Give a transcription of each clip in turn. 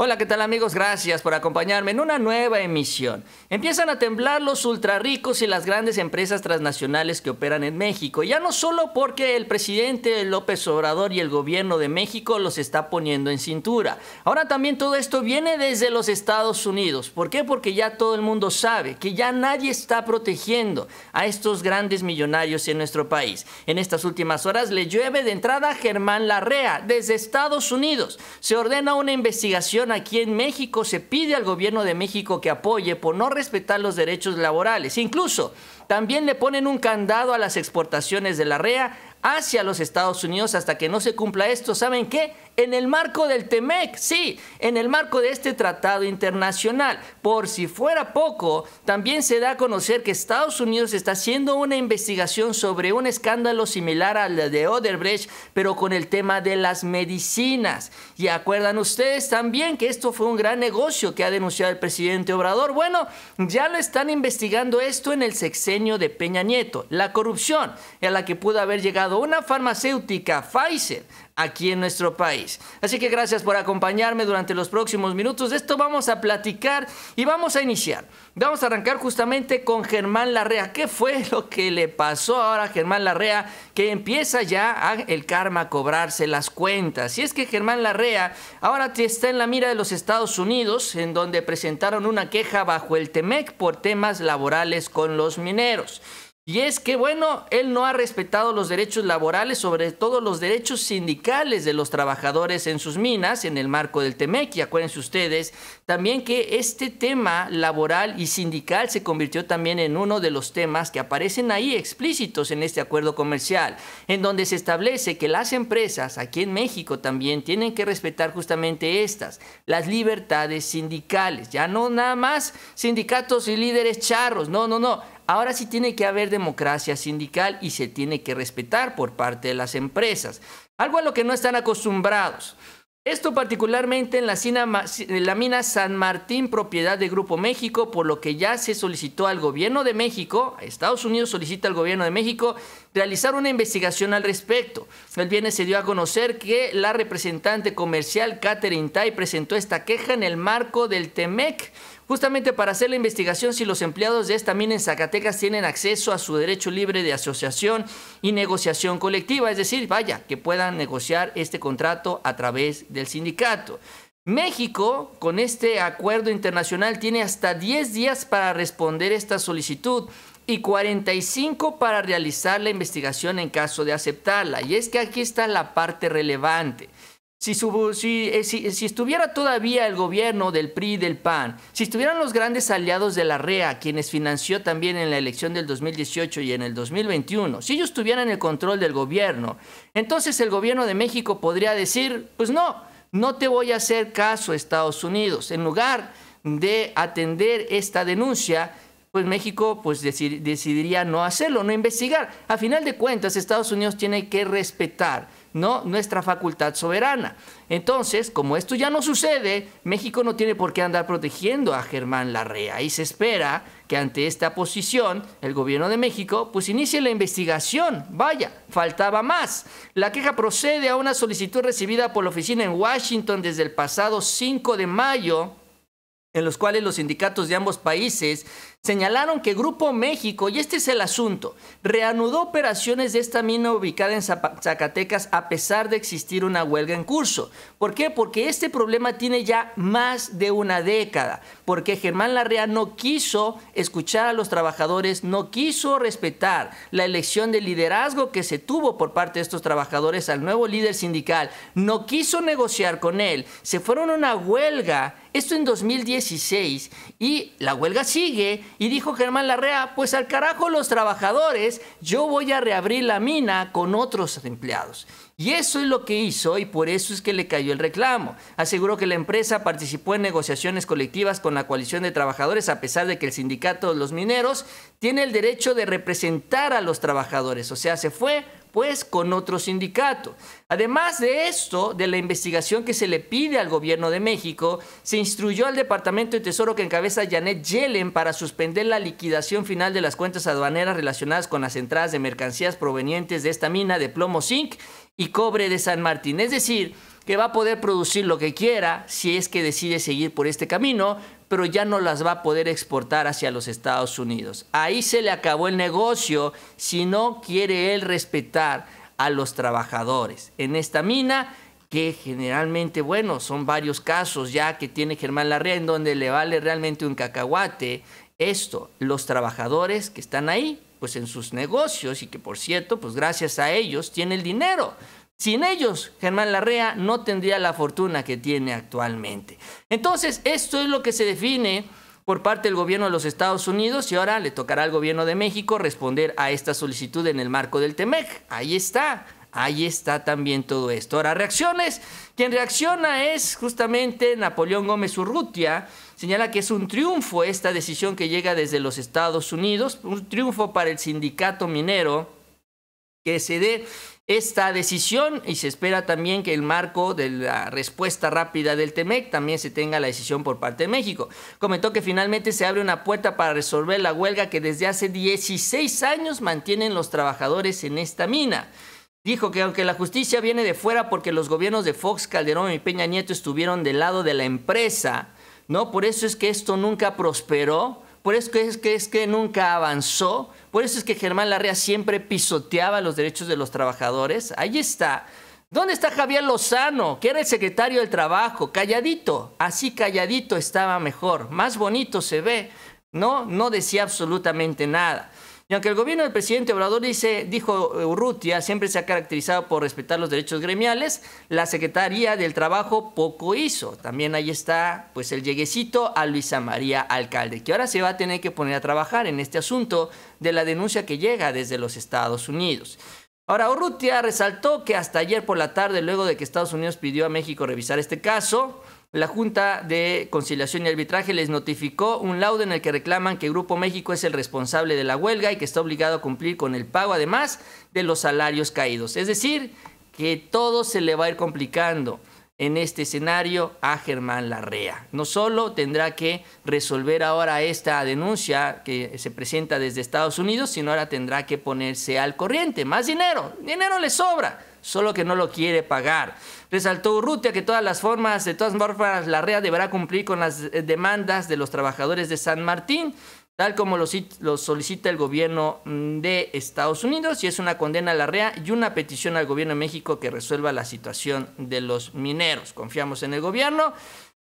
Hola, ¿qué tal amigos? Gracias por acompañarme en una nueva emisión. Empiezan a temblar los ultra ricos y las grandes empresas transnacionales que operan en México. Ya no solo porque el presidente López Obrador y el gobierno de México los está poniendo en cintura. Ahora también todo esto viene desde los Estados Unidos. ¿Por qué? Porque ya todo el mundo sabe que ya nadie está protegiendo a estos grandes millonarios en nuestro país. En estas últimas horas le llueve de entrada a Germán Larrea desde Estados Unidos. Se ordena una investigación aquí en México se pide al gobierno de México que apoye por no respetar los derechos laborales. Incluso también le ponen un candado a las exportaciones de la REA hacia los Estados Unidos hasta que no se cumpla esto. ¿Saben qué? En el marco del TEMEC, sí, en el marco de este tratado internacional. Por si fuera poco, también se da a conocer que Estados Unidos está haciendo una investigación sobre un escándalo similar al de Oderbrecht, pero con el tema de las medicinas. Y acuerdan ustedes también que esto fue un gran negocio que ha denunciado el presidente Obrador. Bueno, ya lo están investigando esto en el sexenio de Peña Nieto. La corrupción a la que pudo haber llegado una farmacéutica Pfizer aquí en nuestro país. Así que gracias por acompañarme durante los próximos minutos. De esto vamos a platicar y vamos a iniciar. Vamos a arrancar justamente con Germán Larrea. ¿Qué fue lo que le pasó ahora a Germán Larrea? Que empieza ya el karma a cobrarse las cuentas. Y es que Germán Larrea ahora está en la mira de los Estados Unidos, en donde presentaron una queja bajo el TEMEC por temas laborales con los mineros. Y es que, bueno, él no ha respetado los derechos laborales, sobre todo los derechos sindicales de los trabajadores en sus minas, en el marco del TEMEC. Y acuérdense ustedes también que este tema laboral y sindical se convirtió también en uno de los temas que aparecen ahí explícitos en este acuerdo comercial, en donde se establece que las empresas aquí en México también tienen que respetar justamente estas, las libertades sindicales. Ya no nada más sindicatos y líderes charros, no, no, no. Ahora sí tiene que haber democracia sindical y se tiene que respetar por parte de las empresas, algo a lo que no están acostumbrados. Esto particularmente en la, mina San Martín, propiedad de Grupo México, por lo que ya se solicitó al gobierno de México, Estados Unidos solicita al gobierno de México realizar una investigación al respecto. El viernes se dio a conocer que la representante comercial Catherine Tai presentó esta queja en el marco del TEMEC, justamente para hacer la investigación si los empleados de esta mina en Zacatecas tienen acceso a su derecho libre de asociación y negociación colectiva, es decir, vaya, que puedan negociar este contrato a través del sindicato. México, con este acuerdo internacional, tiene hasta 10 días para responder esta solicitud y 45 para realizar la investigación en caso de aceptarla. Y es que aquí está la parte relevante. Eh, si, estuviera todavía el gobierno del PRI y del PAN, si estuvieran los grandes aliados de la REA, quienes financió también en la elección del 2018 y en el 2021, si ellos tuvieran el control del gobierno, entonces el gobierno de México podría decir, pues no, no te voy a hacer caso Estados Unidos. En lugar de atender esta denuncia, pues México pues decidiría no hacerlo, no investigar. A final de cuentas, Estados Unidos tiene que respetar ¿no? nuestra facultad soberana. Entonces, como esto ya no sucede, México no tiene por qué andar protegiendo a Germán Larrea y se espera que ante esta posición el gobierno de México pues inicie la investigación. Vaya, faltaba más. La queja procede a una solicitud recibida por la oficina en Washington desde el pasado 5 de mayo en los cuales los sindicatos de ambos países señalaron que Grupo México, y este es el asunto, reanudó operaciones de esta mina ubicada en Zacatecas a pesar de existir una huelga en curso. ¿Por qué? Porque este problema tiene ya más de una década, porque Germán Larrea no quiso escuchar a los trabajadores, no quiso respetar la elección de liderazgo que se tuvo por parte de estos trabajadores al nuevo líder sindical, no quiso negociar con él, se fueron a una huelga, esto en 2016, y la huelga sigue y dijo Germán Larrea, pues al carajo los trabajadores, yo voy a reabrir la mina con otros empleados. Y eso es lo que hizo y por eso es que le cayó el reclamo. Aseguró que la empresa participó en negociaciones colectivas con la coalición de trabajadores a pesar de que el sindicato de los mineros tiene el derecho de representar a los trabajadores. O sea, se fue pues con otro sindicato. Además de esto, de la investigación que se le pide al gobierno de México, se instruyó al Departamento de Tesoro que encabeza Janet Yellen para suspender la liquidación final de las cuentas aduaneras relacionadas con las entradas de mercancías provenientes de esta mina de plomo zinc y cobre de San Martín. Es decir, que va a poder producir lo que quiera si es que decide seguir por este camino, pero ya no las va a poder exportar hacia los Estados Unidos. Ahí se le acabó el negocio si no quiere él respetar a los trabajadores. En esta mina, que generalmente, bueno, son varios casos ya que tiene Germán Larrea en donde le vale realmente un cacahuate esto, los trabajadores que están ahí pues en sus negocios y que por cierto, pues gracias a ellos tiene el dinero. Sin ellos, Germán Larrea no tendría la fortuna que tiene actualmente. Entonces, esto es lo que se define por parte del gobierno de los Estados Unidos y ahora le tocará al gobierno de México responder a esta solicitud en el marco del TEMEC. Ahí está. Ahí está también todo esto. Ahora, reacciones. Quien reacciona es justamente Napoleón Gómez Urrutia, señala que es un triunfo esta decisión que llega desde los Estados Unidos, un triunfo para el sindicato minero que se dé esta decisión y se espera también que el marco de la respuesta rápida del TEMEC también se tenga la decisión por parte de México. Comentó que finalmente se abre una puerta para resolver la huelga que desde hace 16 años mantienen los trabajadores en esta mina. Dijo que aunque la justicia viene de fuera porque los gobiernos de Fox, Calderón y Peña Nieto estuvieron del lado de la empresa, ¿no? Por eso es que esto nunca prosperó, por eso es que, es que nunca avanzó, por eso es que Germán Larrea siempre pisoteaba los derechos de los trabajadores. Ahí está. ¿Dónde está Javier Lozano, que era el secretario del Trabajo? Calladito, así calladito estaba mejor, más bonito se ve. No, no decía absolutamente nada. Y aunque el gobierno del presidente Obrador dice, dijo eh, Urrutia, siempre se ha caracterizado por respetar los derechos gremiales, la Secretaría del Trabajo poco hizo. También ahí está pues el lleguecito a Luisa María Alcalde, que ahora se va a tener que poner a trabajar en este asunto de la denuncia que llega desde los Estados Unidos. Ahora, Urrutia resaltó que hasta ayer por la tarde, luego de que Estados Unidos pidió a México revisar este caso, la Junta de Conciliación y Arbitraje les notificó un laudo en el que reclaman que Grupo México es el responsable de la huelga y que está obligado a cumplir con el pago, además de los salarios caídos. Es decir, que todo se le va a ir complicando en este escenario a Germán Larrea. No solo tendrá que resolver ahora esta denuncia que se presenta desde Estados Unidos, sino ahora tendrá que ponerse al corriente. Más dinero, dinero le sobra solo que no lo quiere pagar. Resaltó Urrutia que todas las formas, de todas formas, la REA deberá cumplir con las eh, demandas de los trabajadores de San Martín, tal como lo, solicita el gobierno mm, de Estados Unidos, y es una condena a la REA y una petición al gobierno de México que resuelva la situación de los mineros. Confiamos en el gobierno.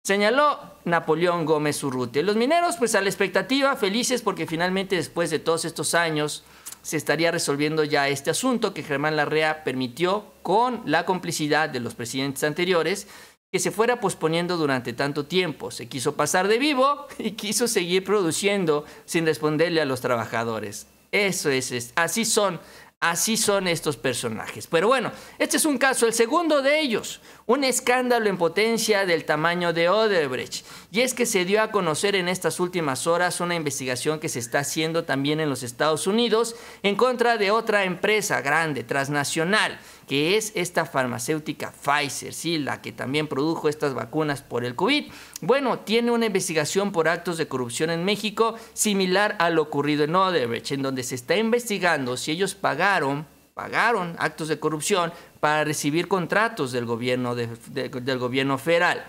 Señaló Napoleón Gómez Urrutia. Los mineros, pues a la expectativa, felices porque finalmente después de todos estos años se estaría resolviendo ya este asunto que Germán Larrea permitió con la complicidad de los presidentes anteriores que se fuera posponiendo durante tanto tiempo. Se quiso pasar de vivo y quiso seguir produciendo sin responderle a los trabajadores. Eso es, así son Así son estos personajes. Pero bueno, este es un caso, el segundo de ellos, un escándalo en potencia del tamaño de Odebrecht. Y es que se dio a conocer en estas últimas horas una investigación que se está haciendo también en los Estados Unidos en contra de otra empresa grande, transnacional, que es esta farmacéutica Pfizer, ¿sí? la que también produjo estas vacunas por el COVID. Bueno, tiene una investigación por actos de corrupción en México similar a lo ocurrido en Odebrecht, en donde se está investigando si ellos pagaron pagaron actos de corrupción para recibir contratos del gobierno, del gobierno federal.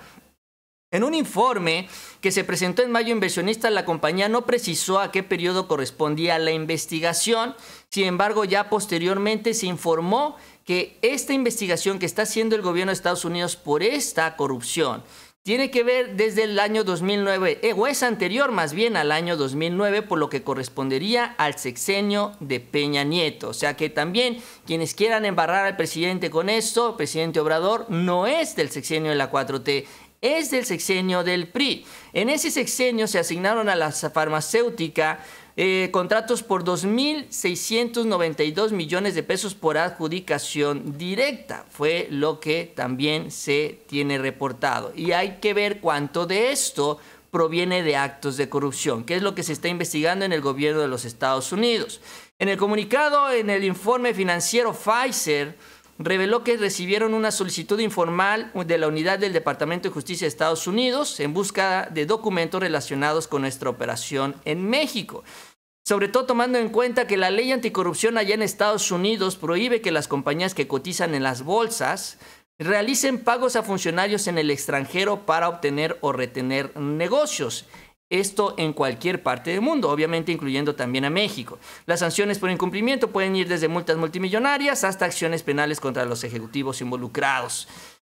En un informe que se presentó en mayo inversionista, la compañía no precisó a qué periodo correspondía la investigación, sin embargo ya posteriormente se informó que esta investigación que está haciendo el gobierno de Estados Unidos por esta corrupción tiene que ver desde el año 2009, eh, o es anterior más bien al año 2009, por lo que correspondería al sexenio de Peña Nieto. O sea que también quienes quieran embarrar al presidente con esto, presidente Obrador, no es del sexenio de la 4T, es del sexenio del PRI. En ese sexenio se asignaron a la farmacéutica eh, contratos por 2.692 millones de pesos por adjudicación directa. Fue lo que también se tiene reportado. Y hay que ver cuánto de esto proviene de actos de corrupción, que es lo que se está investigando en el gobierno de los Estados Unidos. En el comunicado, en el informe financiero Pfizer, reveló que recibieron una solicitud informal de la unidad del Departamento de Justicia de Estados Unidos en busca de documentos relacionados con nuestra operación en México. Sobre todo tomando en cuenta que la ley anticorrupción allá en Estados Unidos prohíbe que las compañías que cotizan en las bolsas realicen pagos a funcionarios en el extranjero para obtener o retener negocios. Esto en cualquier parte del mundo, obviamente incluyendo también a México. Las sanciones por incumplimiento pueden ir desde multas multimillonarias hasta acciones penales contra los ejecutivos involucrados.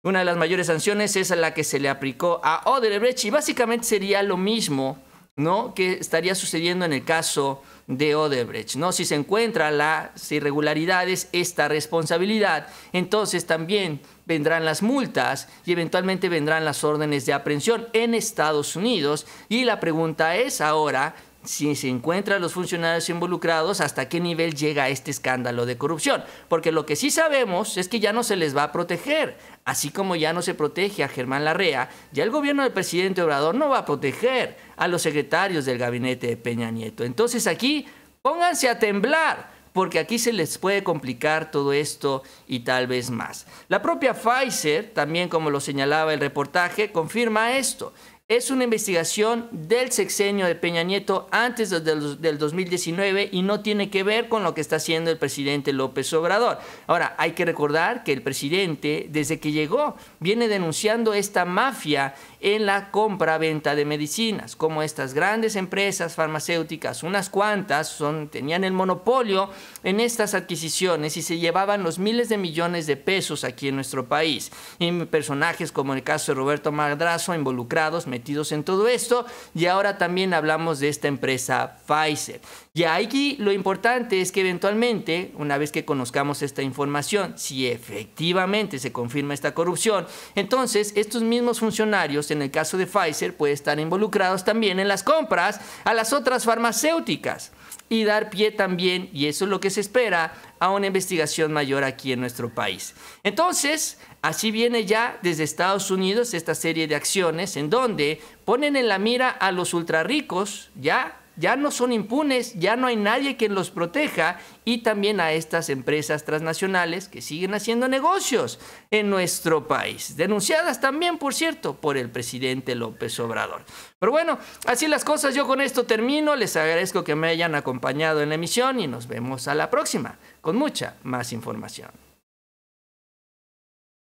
Una de las mayores sanciones es a la que se le aplicó a Odebrecht y básicamente sería lo mismo ¿no? estaría sucediendo en el caso de Odebrecht. ¿no? Si se encuentran las irregularidades, esta responsabilidad, entonces también vendrán las multas y eventualmente vendrán las órdenes de aprehensión en Estados Unidos. Y la pregunta es ahora, si se encuentran los funcionarios involucrados, hasta qué nivel llega este escándalo de corrupción. Porque lo que sí sabemos es que ya no se les va a proteger. Así como ya no se protege a Germán Larrea, ya el gobierno del presidente Obrador no va a proteger a los secretarios del gabinete de Peña Nieto. Entonces aquí pónganse a temblar porque aquí se les puede complicar todo esto y tal vez más. La propia Pfizer, también como lo señalaba el reportaje, confirma esto es una investigación del sexenio de Peña Nieto antes del, 2019 y no tiene que ver con lo que está haciendo el presidente López Obrador. Ahora, hay que recordar que el presidente, desde que llegó, viene denunciando esta mafia en la compra-venta de medicinas, como estas grandes empresas farmacéuticas, unas cuantas, tenían el monopolio en estas adquisiciones y se llevaban los miles de millones de pesos aquí en nuestro país. Y personajes como el caso de Roberto Madrazo involucrados, metidos en todo esto, y ahora también hablamos de esta empresa Pfizer. Y aquí lo importante es que eventualmente, una vez que conozcamos esta información, si efectivamente se confirma esta corrupción, entonces estos mismos funcionarios en el caso de Pfizer, puede estar involucrados también en las compras a las otras farmacéuticas y dar pie también, y eso es lo que se espera, a una investigación mayor aquí en nuestro país. Entonces, así viene ya desde Estados Unidos esta serie de acciones en donde ponen en la mira a los ricos, ya ya no son impunes, ya no hay nadie que los proteja y también a estas empresas transnacionales que siguen haciendo negocios en nuestro país, denunciadas también, por cierto, por el presidente López Obrador. Pero bueno, así las cosas, yo con esto termino, les agradezco que me hayan acompañado en la emisión y nos vemos a la próxima con mucha más información.